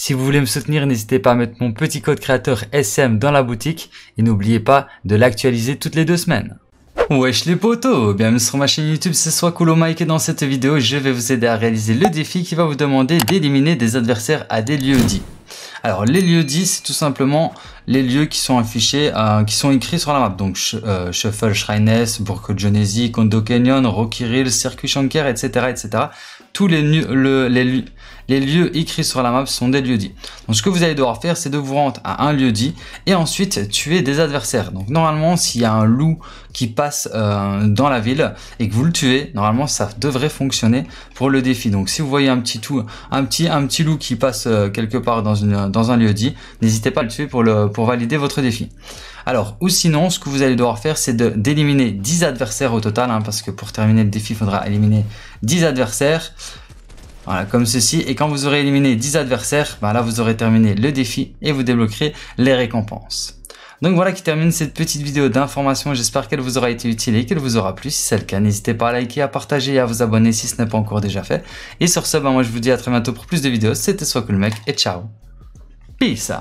Si vous voulez me soutenir, n'hésitez pas à mettre mon petit code créateur SM dans la boutique et n'oubliez pas de l'actualiser toutes les deux semaines. Wesh les potos Bienvenue sur ma chaîne YouTube, c'est soit Cool Mike et dans cette vidéo, je vais vous aider à réaliser le défi qui va vous demander d'éliminer des adversaires à des lieux dits. Alors les lieux dits, c'est tout simplement les lieux qui sont affichés, euh, qui sont écrits sur la map. Donc euh, Shuffle Shrines, Burko Kondo Canyon, Rocky Hill, Circuit Shanker, etc. etc tous les, les, lieux écrits sur la map sont des lieux dits. Donc ce que vous allez devoir faire, c'est de vous rendre à un lieu dit et ensuite tuer des adversaires. Donc normalement, s'il y a un loup qui passe euh, dans la ville et que vous le tuez, normalement ça devrait fonctionner pour le défi. Donc si vous voyez un petit tout, un petit, un petit loup qui passe euh, quelque part dans, une, dans un lieu dit, n'hésitez pas à le tuer pour, le, pour valider votre défi. Alors, ou sinon, ce que vous allez devoir faire, c'est d'éliminer 10 adversaires au total, hein, parce que pour terminer le défi, il faudra éliminer 10 adversaires. Voilà, comme ceci. Et quand vous aurez éliminé 10 adversaires, bah là, vous aurez terminé le défi et vous débloquerez les récompenses. Donc voilà qui termine cette petite vidéo d'information. J'espère qu'elle vous aura été utile et qu'elle vous aura plu. Si c'est le cas, n'hésitez pas à liker, à partager et à vous abonner si ce n'est pas encore déjà fait. Et sur ce, ben moi je vous dis à très bientôt pour plus de vidéos. C'était Soit Mec et ciao. Peace